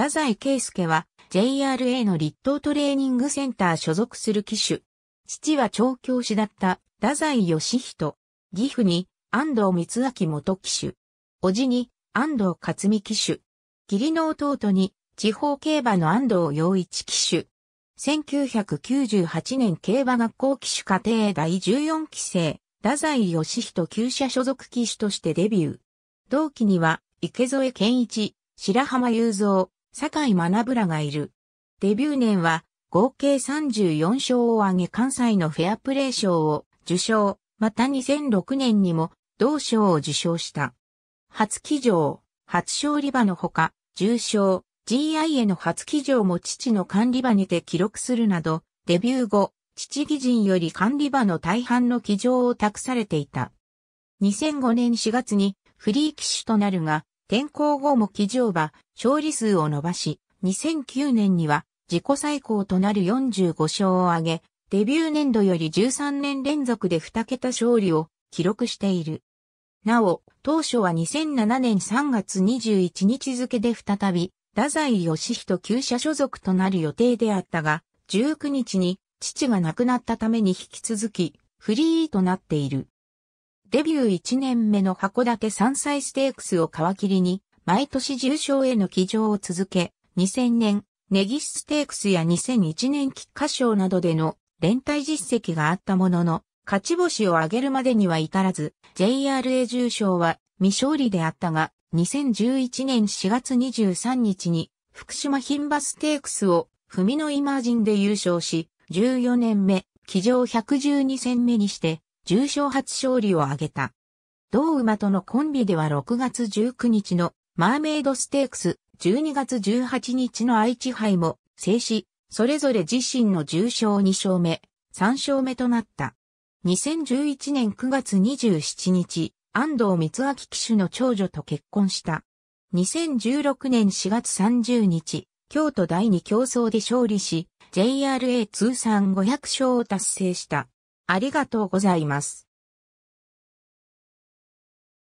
太宰圭介は JRA の立東トレーニングセンター所属する機種。父は調教師だった太宰義人。義父に安藤光明元機種。叔父に安藤克美機種。義理の弟に地方競馬の安藤洋一機種。1998年競馬学校騎手課程第14期生、太宰義人旧社所属騎手としてデビュー。同期には、池添健一、白浜雄三、坂井学らがいる。デビュー年は合計34勝を挙げ関西のフェアプレー賞を受賞、また2006年にも同賞を受賞した。初騎乗、初勝利馬のほか、重賞、GI への初騎乗も父の管理馬にて記録するなど、デビュー後、父義人より管理馬の大半の騎乗を託されていた。2005年4月にフリー騎手となるが、転校後も騎乗馬、勝利数を伸ばし、2009年には自己最高となる45勝を挙げ、デビュー年度より13年連続で2桁勝利を記録している。なお、当初は2007年3月21日付で再び、太宰義人旧社所属となる予定であったが、19日に父が亡くなったために引き続き、フリーとなっている。デビュー1年目の函館山菜ステークスを皮切りに、毎年重賞への騎乗を続け、2000年、ネギスステークスや2001年菊花賞などでの連帯実績があったものの、勝ち星を挙げるまでには至らず、JRA 重賞は未勝利であったが、2011年4月23日に福島品馬ステークスを文のイマージンで優勝し、14年目、騎乗112戦目にして重賞初勝利を挙げた。同馬とのコンビでは6月19日のマーメイドステークス、12月18日の愛知杯も制し、それぞれ自身の重賞2勝目、3勝目となった。2011年9月27日、安藤光明騎手の長女と結婚した。2016年4月30日、京都第2競争で勝利し、JRA 通算500勝を達成した。ありがとうございます。